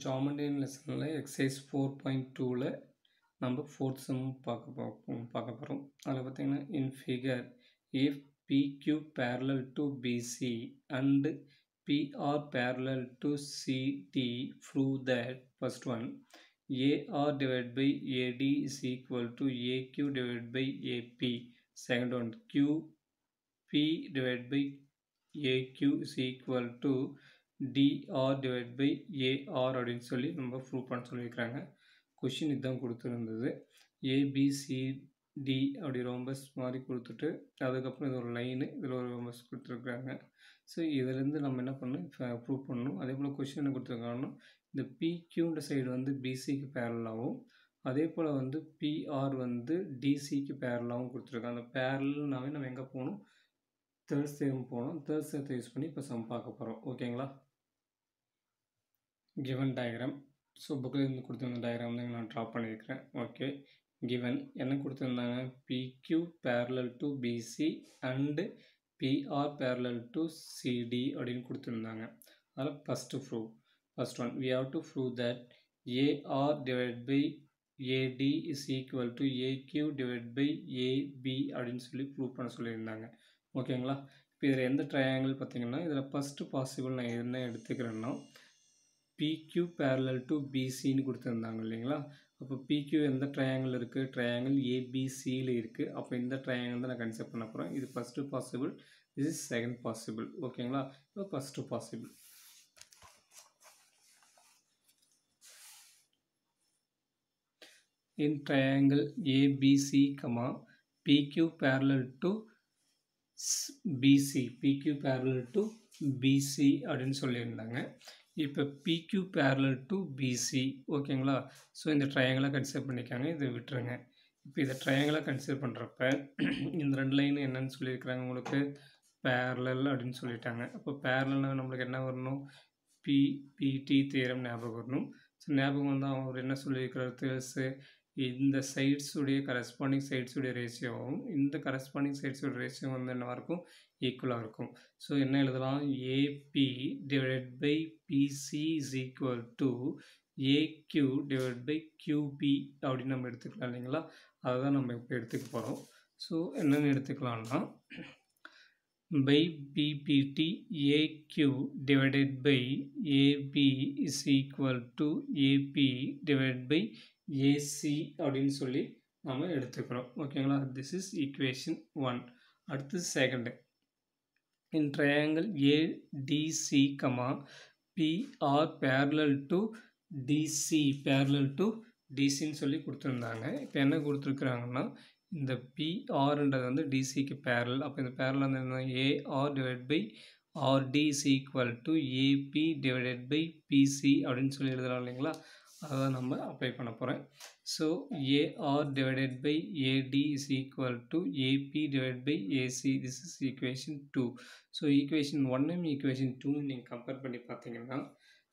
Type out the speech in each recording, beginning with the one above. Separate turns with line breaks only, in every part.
जामेट्रीन lesson exercise four point two नाम fourth sum पाक पाकपर पाती in figure if P Q to BC and PR parallel to C D prove that first one AR divided by AD equal to A Q divided AP second one Q P divided by AQ equal to DR divide by AR அப்படின்னு சொல்லி நம்ம prove பண்ண சொல்லியிருக்கிறாங்க question இதுதான் கொடுத்துருந்தது ABCD அப்படி ரொம்பஸ் மாதிரி கொடுத்துட்டு அதுக்கப்புறம் இது ஒரு லைனு இதில் ஒரு ரொம்பஸ் கொடுத்துருக்குறாங்க ஸோ இதுலேருந்து நம்ம என்ன பண்ணணும் ப்ரூவ் பண்ணணும் அதே போல் கொஷின் என்ன கொடுத்துருக்காங்கன்னா இந்த பிக்யூன்ற சைடு வந்து பிசிக்கு பேரலாகவும் அதே போல் வந்து பிஆர் வந்து டிசிக்கு பேரலாகவும் கொடுத்துருக்காங்க அந்த பேரல்னாவே நம்ம எங்கே போகணும் தேர்ட் சேம் போகணும் தேர்ட் சேத்தை யூஸ் பண்ணி இப்போ சம் பார்க்க போகிறோம் ஓகேங்களா கிவன் டயக்ராம் ஸோ புக்கில் இருந்து கொடுத்துருந்த டயக்ராம் தான் நான் ட்ரா பண்ணியிருக்கிறேன் ஓகே கிவன் என்ன கொடுத்துருந்தாங்க PQ parallel to PC and PR parallel to CD அப்படின்னு கொடுத்துருந்தாங்க அதில் first prove first one we have to prove that AR divide by AD is equal to AQ divide by AB அப்படின்னு சொல்லி prove பண்ண சொல்லியிருந்தாங்க ஓகேங்களா இப்போ இதில் எந்த ட்ரையாங்கிள் பார்த்தீங்கன்னா இதில் ஃபஸ்ட்டு பாசிபிள் நான் என்ன எடுத்துக்கிறேன்னா பிக்யூ to BC பிசின்னு கொடுத்துருந்தாங்க இல்லைங்களா அப்போ பிக்யூ எந்த இருக்கு இருக்குது ட்ரையாங்கிள் ஏபிசியில் இருக்குது அப்போ இந்த triangle நான் கன்செப்ட் பண்ண போகிறேன் இது first possible this is second possible ஓகேங்களா இப்போ first possible in triangle ABC, PQ parallel to BC, PQ parallel to BC அப்படின்னு சொல்லியிருந்தாங்க இப்போ பிக்யூ பேரலல் டு பிசி ஓகேங்களா ஸோ இந்த ட்ரையாங்கலாக கன்சிடர் பண்ணிக்காங்க இதை விட்டுருங்க இப்போ இதை ட்ரையாங்கலாக கன்சிடர் பண்ணுறப்ப இந்த ரெண்டு லைன் என்னன்னு சொல்லியிருக்கிறாங்க உங்களுக்கு பேரலல் அப்படின்னு சொல்லிட்டாங்க அப்போ பேரலல்னால் நம்மளுக்கு என்ன வரணும் பி பிடி தேரம் ஞாபகம் வரணும் ஸோ ஞாபகம் வந்து அவர் என்ன சொல்லியிருக்கிறார் தேர்ஸு இந்த சைட்ஸுடைய கரஸ்பாண்டிங் சைட்ஸுடைய ரேஷியோவும் இந்த கரஸ்பாண்டிங் சைட்ஸோட ரேஷியோ வந்து என்னவாக இருக்கும் ஈக்குவலாக இருக்கும் ஸோ என்ன எழுதலாம் AB divided by BC is equal to AQ divide by QP அப்படின்னு நம்ம எடுத்துக்கலாம் இல்லைங்களா அதை தான் நம்ம இப்போ எடுத்துக்க போகிறோம் ஸோ என்னென்னு எடுத்துக்கலாம்னா by BPT AQ divided by AP is equal to AB divide by AC அப்படின்னு சொல்லி நாம் எடுத்துக்கிறோம் ஓகேங்களா திஸ் இஸ் ஈக்குவேஷன் ஒன் அடுத்து second in triangle ADC, PR parallel to DC, parallel to டிசின்னு சொல்லி கொடுத்துருந்தாங்க இப்பு என்ன கொடுத்துருக்குறாங்கன்னா இந்த PR இந்தது DC டிசிக்கு parallel, அப்பு இந்த parallel இந்தது AR divided by RD is equal to AP divided by PC, PC அப்படின்னு சொல்லி எழுதலாம் அதான் நம்ம அப்ளை பண்ண போகிறோம் so AR divided by AD is equal to AB divide by AC this is equation two so equation ஒன்னும் equation டூன்னு நீங்கள் கம்பேர் பண்ணி பார்த்தீங்கன்னா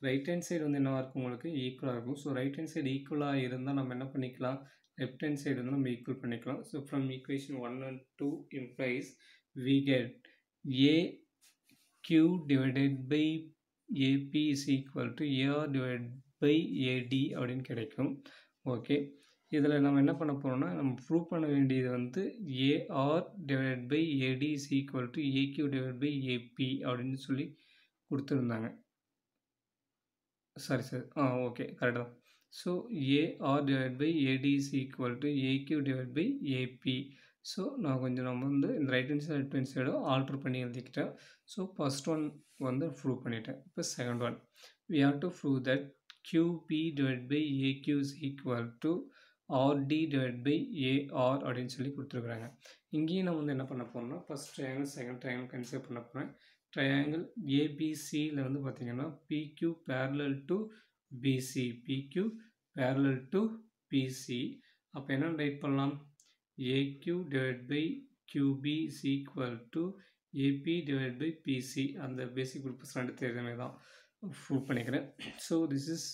ரைட் ஹேண்ட் சைடு வந்து என்னவாக இருக்கும் உங்களுக்கு ஈக்குவலாக இருக்கும் ஸோ ரைட் ஹேண்ட் சைடு ஈக்குவலாக இருந்தால் நம்ம என்ன பண்ணிக்கலாம் லெஃப்ட் ஹேண்ட் சைடு வந்து நம்ம ஈக்குவல் பண்ணிக்கலாம் so from equation one and two implies we get A Q divided by AP is equal to AR divide by AD அப்படின்னு கிடைக்கும் ஓகே இதில் நம்ம என்ன பண்ண போகிறோம்னா நம்ம ப்ரூவ் பண்ண வேண்டியது வந்து AR divide by AD is equal to AQ divide by AB அப்படின்னு சொல்லி கொடுத்துருந்தாங்க சாரி சார் ஆ ஓகே கரெக்டாக தான் so AR divide by AD is equal to AQ divide by AP so நான் கொஞ்சம் நம்ம வந்து இந்த right hand side left hand சைடோ ஆல்ட்ரு பண்ணி எழுதிக்கிட்டேன் ஸோ ஃபஸ்ட் ஒன் வந்து ப்ரூவ் பண்ணிட்டேன் இப்போ second one we have to prove that QP divide by AQ is equal to RD divide by AR அப்படின்னு சொல்லி கொடுத்துருக்குறாங்க இங்கேயும் நம்ம வந்து என்ன பண்ண போகிறோம்னா first triangle second triangle consider பண்ண போகிறேன் ட்ரையாங்கிள் ஏபிசியில் வந்து பார்த்திங்கன்னா PQ parallel to PC PQ parallel to PC அப்போ என்ன ரைட் பண்ணலாம் AQ divide by QP is equal to AB divide by BC அந்த பேசிக் குரூப்ஸ் ரெண்டு தெரியுமே தான் ப்ரூவ் பண்ணிக்கிறேன் so this is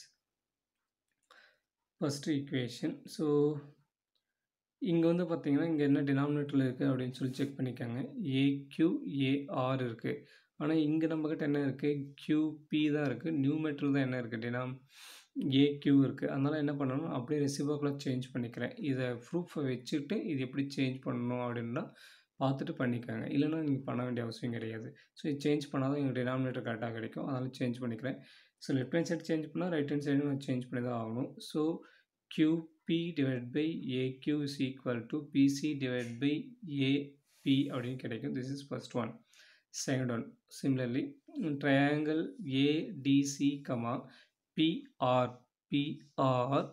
first equation so இங்கே வந்து பார்த்திங்கன்னா இங்கே என்ன டினாமினேட்டரில் இருக்குது அப்படின்னு சொல்லி செக் பண்ணிக்காங்க ஏ இருக்குது ஆனால் இங்கே நம்மக்கிட்ட என்ன இருக்குது கியூபி தான் இருக்குது நியூ மெட்டர் தான் என்ன இருக்குது டினாம் ஏ க்யூ இருக்குது அதனால் என்ன பண்ணணும் அப்படியே ரெசிபாக்கில் சேஞ்ச் பண்ணிக்கிறேன் இதை ப்ரூஃபை வச்சுட்டு இது எப்படி சேஞ்ச் பண்ணணும் அப்படின்னா பார்த்துட்டு பண்ணிக்கோங்க இல்லைன்னா நீங்கள் பண்ண வேண்டிய அவசியம் கிடையாது ஸோ இது சேஞ்ச் பண்ணால் தான் எங்களுக்கு டினாமினேட்டர் கரெக்டாக கிடைக்கும் அதனால் சேஞ்ச் பண்ணிக்கிறேன் so left hand side change பண்ணால் ரைட் ஹேண்ட் சைடும் சேஞ்ச் பண்ணி தான் ஆகணும் so QB divide by AQ is equal to PC divide by AB அப்படின்னு கிடைக்கும் this is first one second one similarly triangle ADC comma PR PR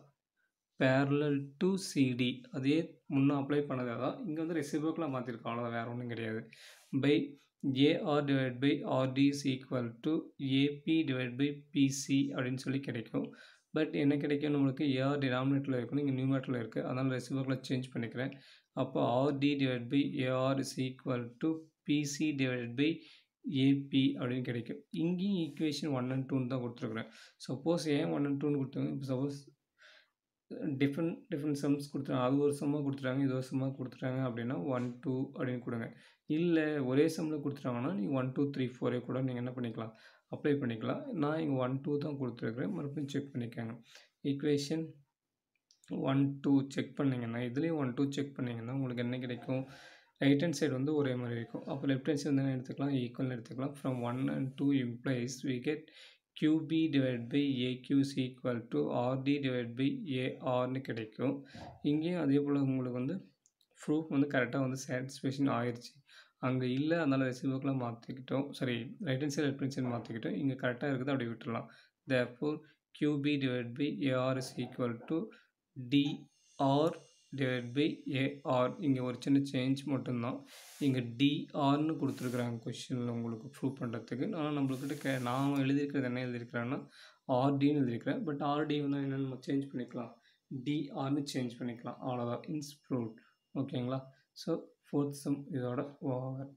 parallel to CD அதே முன்னே apply பண்ணதாக இங்கே வந்து ரெசிபோக்கெலாம் மாற்றிருக்கோம் அவ்வளோதான் வேறு ஒன்றும் கிடையாது by AR divide by RD is equal to AB divide by PC அப்படின்னு சொல்லி கிடைக்கும் பட் என்ன கிடைக்கும் நம்மளுக்கு ஏஆர் டினாமினேட்டில் இருக்கணும் இங்கே நியூமேட்டில் இருக்குது அதனால் ரெசிவர்களை சேஞ்ச் பண்ணிக்கிறேன் அப்போ RD divide by AR is equal to PC divide by AB அப்படின்னு கிடைக்கும் இங்கேயும் ஈக்குவேஷன் ஒன் அண்ட் டூன்னு தான் கொடுத்துருக்குறேன் சப்போஸ் ஏன் ஒன் அண்ட் டூன்னு கொடுத்துருங்க இப்போ சப்போஸ் டிஃப்ரெண்ட் டிஃப்ரெண்ட் சம்ஸ் கொடுத்துறாங்க அது ஒரு சம்மாக கொடுத்துட்டாங்க இது ஒரு சம்மாக கொடுத்துட்டாங்க அப்படின்னா ஒன் டூ அப்படின்னு கொடுங்க இல்லை ஒரே சம்மில் கொடுத்துட்டாங்கன்னா நீங்கள் ஒன் டூ த்ரீ ஃபோரே கூட நீங்கள் என்ன பண்ணிக்கலாம் அப்ளை பண்ணிக்கலாம் நான் இங்கே ஒன் டூ தான் கொடுத்துருக்குறேன் மறுபடியும் செக் பண்ணிக்கோங்க ஈக்குவேஷன் ஒன் டூ செக் பண்ணிங்கன்னா இதுலேயும் ஒன் டூ செக் பண்ணிங்கன்னா உங்களுக்கு என்ன கிடைக்கும் ரைட் ஹேண்ட் சைடு வந்து ஒரே மாதிரி இருக்கும் அப்போ லெஃப்ட் ஹேண்ட் சைடு வந்து என்ன எடுத்துக்கலாம் ஈக்குவல் எடுத்துக்கலாம் from one and two implies we get QB divided by AQ is equal to RD divided by AR நிக் கடைக்கும் இங்கே அதியப்புள் உங்களுக்கு வந்து proof வந்து கரெக்டாக வந்து satisfaction ஆயிருத்து அங்கே இல்லை அந்தல ரெசிவோக்கெலாம் மாற்றிக்கிட்டோம் சரி, right hand side left side மாற்றிக்கிட்டோம் இங்கே கரெக்டாக இருக்குது அப்படி விட்டுடலாம் therefore QB divided by AR is equal to DR divide by AR இங்கே ஒரு சின்ன சேஞ்ச் மட்டுந்தான் இங்கே டிஆர்னு கொடுத்துருக்குறாங்க கொஷினில் உங்களுக்கு ப்ரூவ் பண்ணுறதுக்கு ஆனால் நம்மளுக்கிட்ட கே நான் எழுதியிருக்கிறது என்ன எழுதியிருக்கிறேன்னா ஆர்டின்னு எழுதியிருக்கிறேன் பட் ஆர்டி வந்து என்ன நம்ம சேஞ்ச் பண்ணிக்கலாம் டிஆர்னு சேஞ்ச் பண்ணிக்கலாம் அவ்வளோதான் இன்ஸ்ப்ரூட் ஓகேங்களா ஸோ ஃபோர்த் சம் இதோட ஓவர்